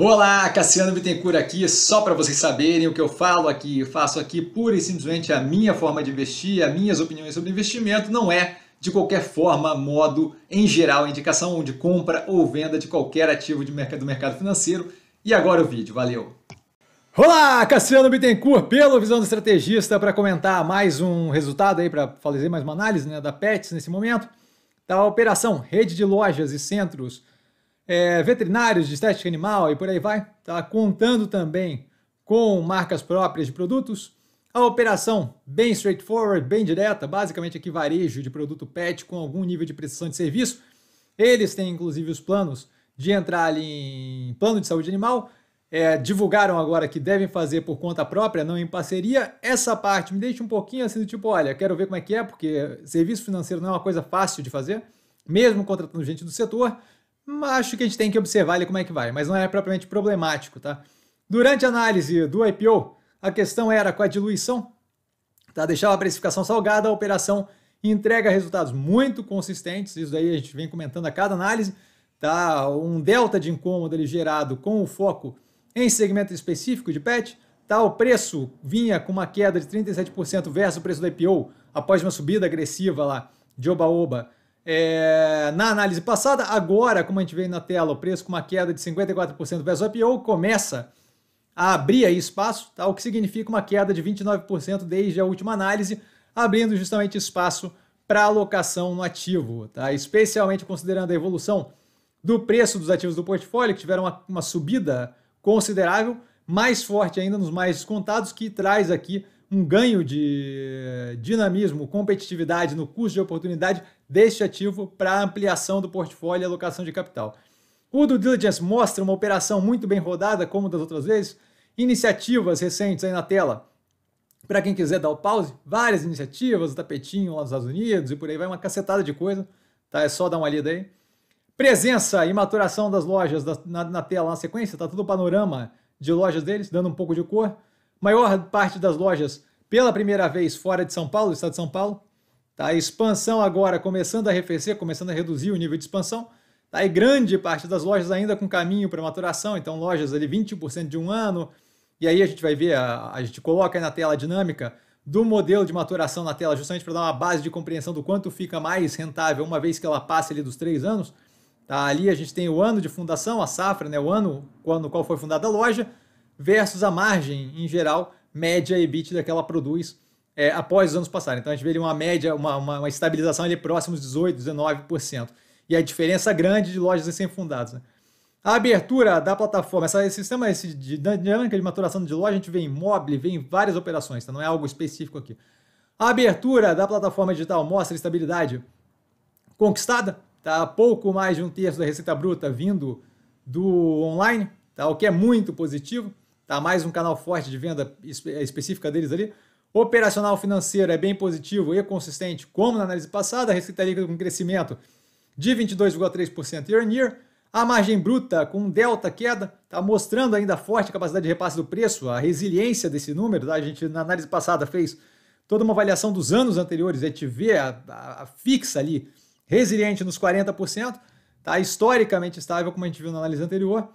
Olá, Cassiano Bittencourt aqui, só para vocês saberem o que eu falo aqui, eu faço aqui pura e simplesmente a minha forma de investir, as minhas opiniões sobre investimento, não é de qualquer forma, modo, em geral, indicação de compra ou venda de qualquer ativo de mercado, do mercado financeiro. E agora o vídeo, valeu! Olá, Cassiano Bittencourt, pelo Visão do Estrategista, para comentar mais um resultado aí, para fazer mais uma análise né, da PETS nesse momento, da tá operação Rede de Lojas e Centros é, veterinários de estética animal e por aí vai, tá? contando também com marcas próprias de produtos. A operação bem straightforward, bem direta, basicamente aqui varejo de produto pet com algum nível de prestação de serviço. Eles têm inclusive os planos de entrar ali em plano de saúde animal, é, divulgaram agora que devem fazer por conta própria, não em parceria. Essa parte me deixa um pouquinho assim do tipo, olha, quero ver como é que é, porque serviço financeiro não é uma coisa fácil de fazer, mesmo contratando gente do setor acho que a gente tem que observar ali como é que vai, mas não é propriamente problemático, tá? Durante a análise do IPO, a questão era com a diluição, tá? Deixava a precificação salgada, a operação entrega resultados muito consistentes, isso daí a gente vem comentando a cada análise, tá? Um delta de incômodo ali gerado com o foco em segmento específico de PET, tá? O preço vinha com uma queda de 37% versus o preço do IPO após uma subida agressiva lá de oba-oba é, na análise passada, agora, como a gente vê na tela, o preço com uma queda de 54% versus o IPO começa a abrir espaço, tá? o que significa uma queda de 29% desde a última análise, abrindo justamente espaço para alocação no ativo, tá? especialmente considerando a evolução do preço dos ativos do portfólio, que tiveram uma, uma subida considerável, mais forte ainda nos mais descontados, que traz aqui um ganho de dinamismo, competitividade no custo de oportunidade deste ativo para ampliação do portfólio e alocação de capital. O due diligence mostra uma operação muito bem rodada, como das outras vezes, iniciativas recentes aí na tela. Para quem quiser dar o pause, várias iniciativas, o tapetinho lá nos Estados Unidos e por aí vai, uma cacetada de coisa, tá? É só dar uma lida aí. Presença e maturação das lojas na, na tela, na sequência, tá todo o panorama de lojas deles, dando um pouco de cor maior parte das lojas pela primeira vez fora de São Paulo, do estado de São Paulo. Tá? A expansão agora começando a arrefecer, começando a reduzir o nível de expansão. Tá? E grande parte das lojas ainda com caminho para maturação, então lojas ali 20% de um ano. E aí a gente vai ver, a, a gente coloca aí na tela a dinâmica do modelo de maturação na tela, justamente para dar uma base de compreensão do quanto fica mais rentável uma vez que ela passa ali dos três anos. Tá? Ali a gente tem o ano de fundação, a safra, né? o ano quando qual foi fundada a loja, versus a margem, em geral, média ebit que ela produz é, após os anos passarem. Então a gente vê ali uma média, uma, uma, uma estabilização ali próximos 18%, 19%. E a diferença grande de lojas sem fundados Né? A abertura da plataforma, essa, esse sistema esse de dinâmica de maturação de loja, a gente vê em mobile, vê em várias operações, tá? não é algo específico aqui. A abertura da plataforma digital mostra estabilidade conquistada, tá? pouco mais de um terço da receita bruta vindo do online, tá? o que é muito positivo. Tá mais um canal forte de venda eh, específica deles ali. Operacional financeiro é bem positivo e consistente, como na análise passada, a receita líquida com crescimento de 22,3% year on year. A margem bruta com delta queda está mostrando ainda a forte capacidade de repasse do preço, a resiliência desse número. Tá? A gente, na análise passada, fez toda uma avaliação dos anos anteriores, a gente vê a, a, a fixa ali resiliente nos 40%, tá? historicamente estável, como a gente viu na análise anterior.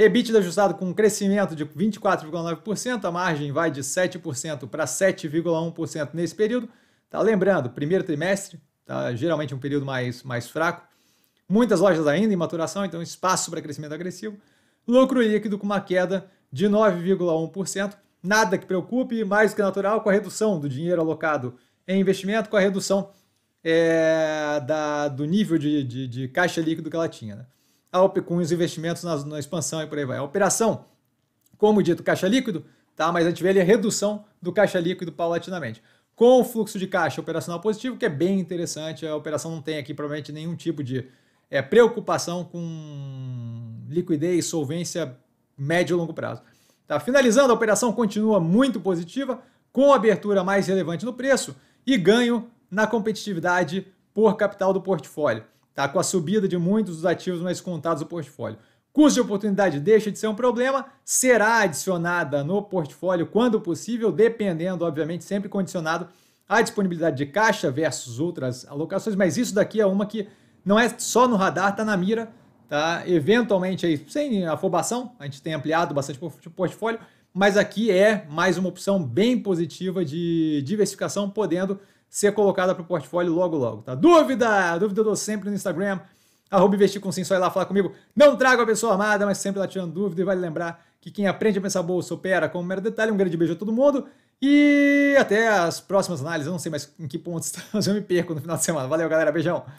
EBITDA ajustado com um crescimento de 24,9%, a margem vai de 7% para 7,1% nesse período. Tá lembrando, primeiro trimestre, tá geralmente um período mais, mais fraco. Muitas lojas ainda em maturação, então espaço para crescimento agressivo. Lucro líquido com uma queda de 9,1%, nada que preocupe, mais que natural com a redução do dinheiro alocado em investimento, com a redução é, da, do nível de, de, de, caixa líquido que ela tinha. Né? op, com os investimentos na, na, expansão e por aí vai. A operação, como dito, caixa líquido, tá? mas a gente vê ali a redução do caixa líquido paulatinamente. Com o fluxo de caixa operacional positivo, que é bem interessante, a operação não tem aqui provavelmente nenhum tipo de é, preocupação com liquidez, solvência médio e longo prazo. Tá? Finalizando, a operação continua muito positiva, com abertura mais relevante no preço e ganho na competitividade por capital do portfólio tá? com a subida de muitos dos ativos mais contados do portfólio. Custo de oportunidade deixa de ser um problema, será adicionada no portfólio quando possível, dependendo, obviamente, sempre condicionado à disponibilidade de caixa versus outras alocações, mas isso daqui é uma que não é só no radar, está na mira, tá? Eventualmente aí, sem afobação, a gente tem ampliado bastante o portfólio, mas aqui é mais uma opção bem positiva de diversificação, podendo ser colocada para o portfólio logo, logo, tá? Dúvida! Dúvida eu dou sempre no Instagram, arroba investir com sim, só ir lá falar comigo. Não trago a pessoa amada, mas sempre lá tirando dúvida. E vale lembrar que quem aprende a pensar bolsa opera como um mero detalhe. Um grande beijo a todo mundo e até as próximas análises. Eu não sei mais em que ponto estamos, eu me perco no final de semana. Valeu, galera. Beijão!